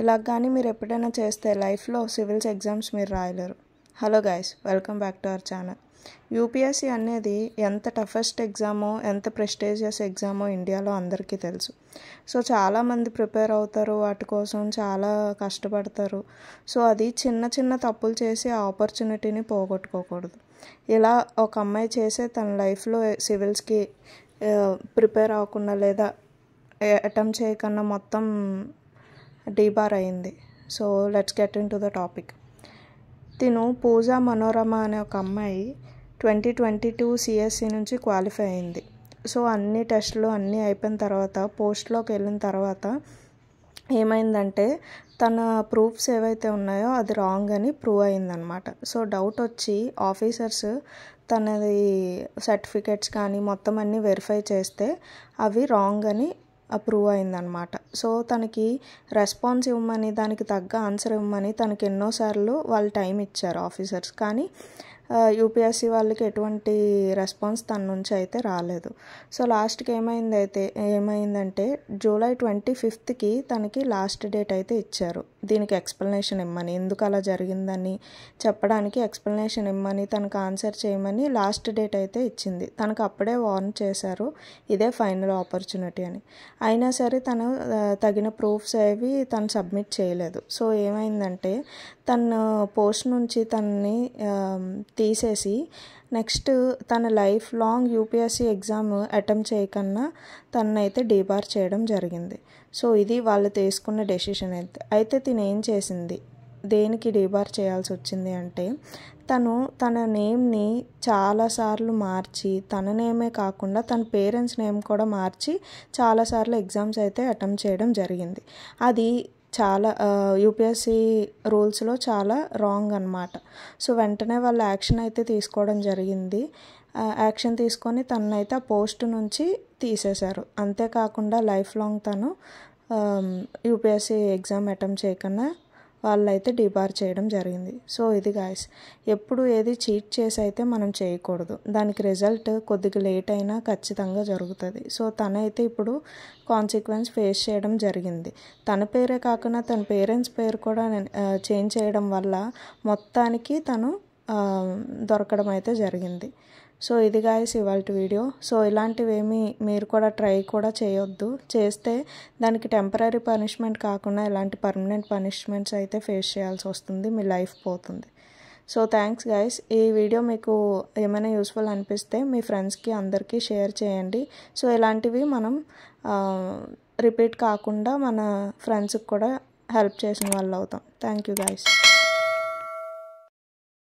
ఇలా కానీ మీరు ఎప్పుడైనా చేస్తే లైఫ్లో సివిల్స్ ఎగ్జామ్స్ మీరు రాయలేరు hello guys welcome back to our channel UPSC అనేది ఎంత టఫెస్ట్ ఎగ్జామో ఎంత ప్రెస్టేజియస్ ఎగ్జామో ఇండియాలో అందరికీ తెలుసు సో చాలామంది ప్రిపేర్ అవుతారు వాటి కోసం చాలా కష్టపడతారు సో అది చిన్న చిన్న తప్పులు చేసి ఆ ఆపర్చునిటీని పోగొట్టుకోకూడదు ఇలా ఒక అమ్మాయి చేసే తన లైఫ్లో సివిల్స్కి ప్రిపేర్ అవ్వకుండా లేదా అటెంప్ట్ చేయకుండా మొత్తం డీబార్ అయింది so let's get into the topic తిను పూజా మనోరమ అనే ఒక అమ్మాయి ట్వంటీ ట్వంటీ టూ సిఎస్సి నుంచి క్వాలిఫై అయింది సో అన్ని టెస్ట్లు అన్నీ అయిపోయిన తర్వాత పోస్ట్లోకి వెళ్ళిన తర్వాత ఏమైందంటే తన ప్రూఫ్స్ ఏవైతే ఉన్నాయో అది రాంగ్ అని ప్రూవ్ అయిందనమాట సో డౌట్ వచ్చి ఆఫీసర్స్ తనది సర్టిఫికెట్స్ కానీ మొత్తం అన్నీ వెరిఫై చేస్తే అవి రాంగ్ అని అప్రూవ్ అయిందనమాట సో తనకి రెస్పాన్స్ ఇవ్వమని దానికి తగ్గ ఆన్సర్ ఇవ్వమని తనకి ఎన్నోసార్లు వాళ్ళు టైం ఇచ్చారు ఆఫీసర్స్ కానీ యూపీఎస్సీ వాళ్ళకి ఎటువంటి రెస్పాన్స్ తన నుంచి అయితే రాలేదు సో లాస్ట్కి ఏమైంది అయితే ఏమైందంటే జూలై ట్వంటీ ఫిఫ్త్కి తనకి లాస్ట్ డేట్ అయితే ఇచ్చారు దీనికి ఎక్స్ప్లెనేషన్ ఇమ్మని ఎందుకు అలా జరిగిందని చెప్పడానికి ఎక్స్ప్లెనేషన్ ఇమ్మని తనకు ఆన్సర్ చేయమని లాస్ట్ డేట్ అయితే ఇచ్చింది తనకు అప్పుడే వార్న్ చేశారు ఇదే ఫైనల్ ఆపర్చునిటీ అని అయినా సరే తను తగిన ప్రూఫ్స్ అవి తను సబ్మిట్ చేయలేదు సో ఏమైందంటే తను పోస్ట్ నుంచి తనని తీసేసి నెక్స్ట్ తన life long UPSC exam attempt చేయకన్నా తననైతే డీబార్ చేయడం జరిగింది సో ఇది వాళ్ళు తీసుకున్న డెసిషన్ అయితే అయితే తినేం ఏం చేసింది దేనికి డీబార్ చేయాల్సి వచ్చింది అంటే తను తన నేమ్ని చాలాసార్లు మార్చి తన నేమే కాకుండా తన పేరెంట్స్ నేమ్ కూడా మార్చి చాలాసార్లు ఎగ్జామ్స్ అయితే అటెంప్ట్ చేయడం జరిగింది అది చాలా యూపీఎస్సీ రూల్స్లో చాలా రాంగ్ అనమాట సో వెంటనే వాళ్ళు యాక్షన్ అయితే తీసుకోవడం జరిగింది యాక్షన్ తీసుకొని అయితే ఆ పోస్ట్ నుంచి తీసేశారు అంతేకాకుండా లైఫ్ లాంగ్ తను యూపీఎస్సీ ఎగ్జామ్ అటెంప్ట్ చేయకుండా వాళ్ళైతే డిబార్ చేయడం జరిగింది సో ఇది గాయస్ ఎప్పుడు ఏది చీట్ చేసి అయితే మనం చేయకూడదు దానికి రిజల్ట్ కొద్దిగా లేట్ అయినా ఖచ్చితంగా జరుగుతుంది సో తనైతే ఇప్పుడు కాన్సిక్వెన్స్ ఫేస్ చేయడం జరిగింది తన పేరే కాకుండా తన పేరెంట్స్ పేరు కూడా చేంజ్ చేయడం వల్ల మొత్తానికి తను దొరకడం అయితే జరిగింది సో ఇది గాయస్ ఇవాళ వీడియో సో ఇలాంటివేమీ మీరు కూడా ట్రై కూడా చేయొద్దు చేస్తే దానికి టెంపరీ పనిష్మెంట్ కాకుండా ఇలాంటి పర్మనెంట్ పనిష్మెంట్స్ అయితే ఫేస్ చేయాల్సి వస్తుంది మీ లైఫ్ పోతుంది సో థ్యాంక్స్ గాయస్ ఈ వీడియో మీకు ఏమైనా యూస్ఫుల్ అనిపిస్తే మీ ఫ్రెండ్స్కి అందరికీ షేర్ చేయండి సో ఇలాంటివి మనం రిపీట్ కాకుండా మన ఫ్రెండ్స్కి కూడా హెల్ప్ చేసిన వాళ్ళు అవుతాం థ్యాంక్ యూ గైస్